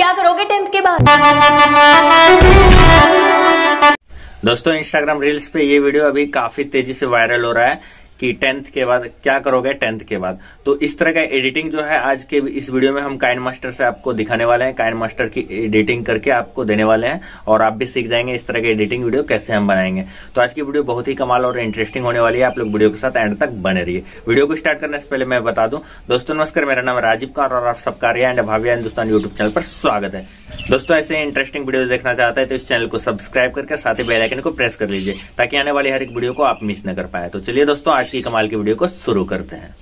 क्या करोगे टेंथ के बाद दोस्तों इंस्टाग्राम रील्स पे ये वीडियो अभी काफी तेजी से वायरल हो रहा है कि टेंथ के बाद क्या करोगे टेंथ के बाद तो इस तरह का एडिटिंग जो है आज के इस वीडियो में हम काइन मास्टर से आपको दिखाने वाले हैं काइन मास्टर की एडिटिंग करके आपको देने वाले हैं और आप भी सीख जाएंगे इस तरह की एडिटिंग वीडियो कैसे हम बनाएंगे तो आज की वीडियो बहुत ही कमाल और इंटरेस्टिंग होने वाली है आप लोग वीडियो के साथ एंड तक बने रहिए वीडियो को स्टार्ट करने से पहले मैं बता दूं दोस्तों नमस्कार मेरा नाम राजीव कार और आप सबका Riya and Bhavya Hindustan YouTube channel पर स्वागत है दोस्तों ऐसे इंटरेस्टिंग वीडियो देखना चाहते हैं तो इस चैनल को सब्सक्राइब करके साथ ही बेलाइकन को प्रेस कर लीजिए ताकि आने वाली हर एक वीडियो को आप मिस न कर पाए तो चलिए दोस्तों आज आज की कमाल की वीडियो को शुरू करते हैं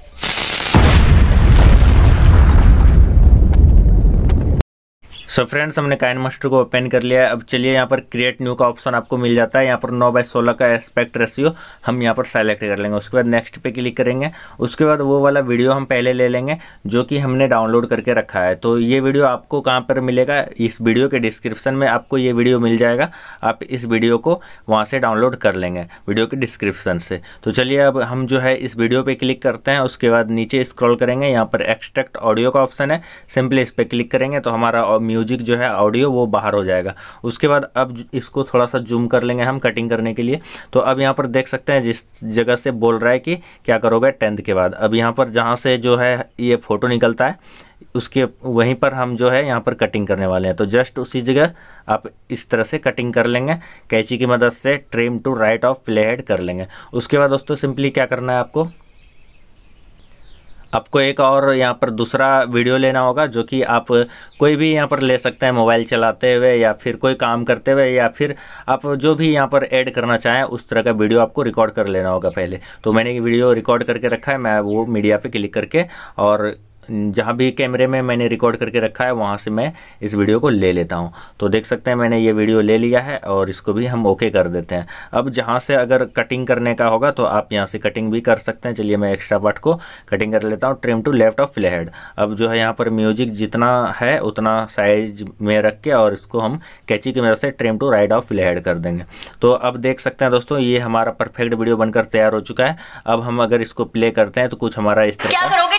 सो so फ्रेंड्स हमने काइन मास्टर को ओपन कर लिया है अब चलिए यहाँ पर क्रिएट न्यू का ऑप्शन आपको मिल जाता है यहाँ पर नौ बाई सोलह का एस्पेक्ट रेशियो हम यहाँ पर सेलेक्ट कर लेंगे उसके बाद नेक्स्ट पे क्लिक करेंगे उसके बाद वो वाला वीडियो हम पहले ले लेंगे जो कि हमने डाउनलोड करके रखा है तो ये वीडियो आपको कहाँ पर मिलेगा इस वीडियो के डिस्क्रिप्शन में आपको ये वीडियो मिल जाएगा आप इस वीडियो को वहाँ से डाउनलोड कर लेंगे वीडियो के डिस्क्रिप्शन से तो चलिए अब हम जो है इस वीडियो पर क्लिक करते हैं उसके बाद नीचे स्क्रॉल करेंगे यहाँ पर एक्सट्रैक्ट ऑडियो का ऑप्शन है सिंपली इस पर क्लिक करेंगे तो हमारा म्यूजिक जो है ऑडियो वो बाहर हो जाएगा उसके बाद अब इसको थोड़ा सा जूम कर लेंगे हम कटिंग करने के लिए तो अब यहाँ पर देख सकते हैं जिस जगह से बोल रहा है कि क्या करोगे टेंथ के बाद अब यहाँ पर जहाँ से जो है ये फ़ोटो निकलता है उसके वहीं पर हम जो है यहाँ पर कटिंग करने वाले हैं तो जस्ट उसी जगह आप इस तरह से कटिंग कर लेंगे कैंची की मदद से trim to right of play कर लेंगे उसके बाद दोस्तों सिंपली क्या करना है आपको आपको एक और यहाँ पर दूसरा वीडियो लेना होगा जो कि आप कोई भी यहाँ पर ले सकते हैं मोबाइल चलाते हुए या फिर कोई काम करते हुए या फिर आप जो भी यहाँ पर ऐड करना चाहें उस तरह का वीडियो आपको रिकॉर्ड कर लेना होगा पहले तो मैंने ये वीडियो रिकॉर्ड करके रखा है मैं वो मीडिया पर क्लिक करके और जहाँ भी कैमरे में मैंने रिकॉर्ड करके रखा है वहाँ से मैं इस वीडियो को ले लेता हूँ तो देख सकते हैं मैंने ये वीडियो ले लिया है और इसको भी हम ओके कर देते हैं अब जहाँ से अगर कटिंग करने का होगा तो आप यहाँ से कटिंग भी कर सकते हैं चलिए मैं एक्स्ट्रा पार्ट को कटिंग कर लेता हूँ trim to left of playhead head अब जो है यहाँ पर म्यूजिक जितना है उतना साइज में रख के और इसको हम कैची की मदद से trim to right of playhead head कर देंगे तो अब देख सकते हैं दोस्तों ये हमारा परफेक्ट वीडियो बनकर तैयार हो चुका है अब हम अगर इसको प्ले करते हैं तो कुछ हमारा इस तरह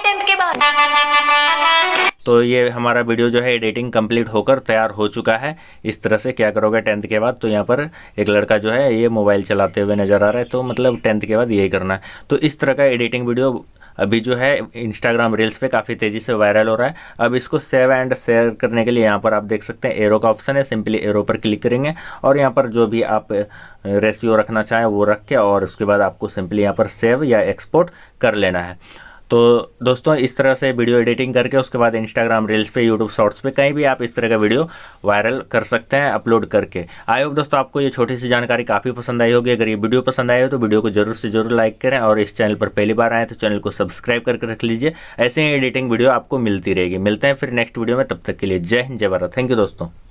तो ये हमारा वीडियो जो है एडिटिंग कंप्लीट होकर तैयार हो चुका है इस तरह से क्या करोगे टेंथ के बाद तो यहाँ पर एक लड़का जो है ये मोबाइल चलाते हुए नज़र आ रहा है तो मतलब टेंथ के बाद यही करना है तो इस तरह का एडिटिंग वीडियो अभी जो है इंस्टाग्राम रील्स पे काफ़ी तेज़ी से वायरल हो रहा है अब इसको सेव एंड शेयर करने के लिए यहाँ पर आप देख सकते हैं एरो का ऑप्शन है सिंपली एरो पर क्लिक करेंगे और यहाँ पर जो भी आप रेसियो रखना चाहें वो रख के और उसके बाद आपको सिंपली यहाँ पर सेव या एक्सपोर्ट कर लेना है तो दोस्तों इस तरह से वीडियो एडिटिंग करके उसके बाद इंस्टाग्राम रील्स पे यूट्यूब शॉर्ट्स पे कहीं भी आप इस तरह का वीडियो वायरल कर सकते हैं अपलोड करके आई होप दोस्तों आपको ये छोटी सी जानकारी काफ़ी पसंद आई होगी अगर ये वीडियो पसंद आई हो तो वीडियो को जरूर से जरूर लाइक करें और इस चैनल पर पहली बार आए तो चैनल को सब्सक्राइब करके रख लीजिए ऐसे ही एडिटिंग वीडियो आपको मिलती रहेगी मिलते हैं फिर नेक्स्ट वीडियो में तब तक के लिए जय हिंद जय भारत थैंक यू दोस्तों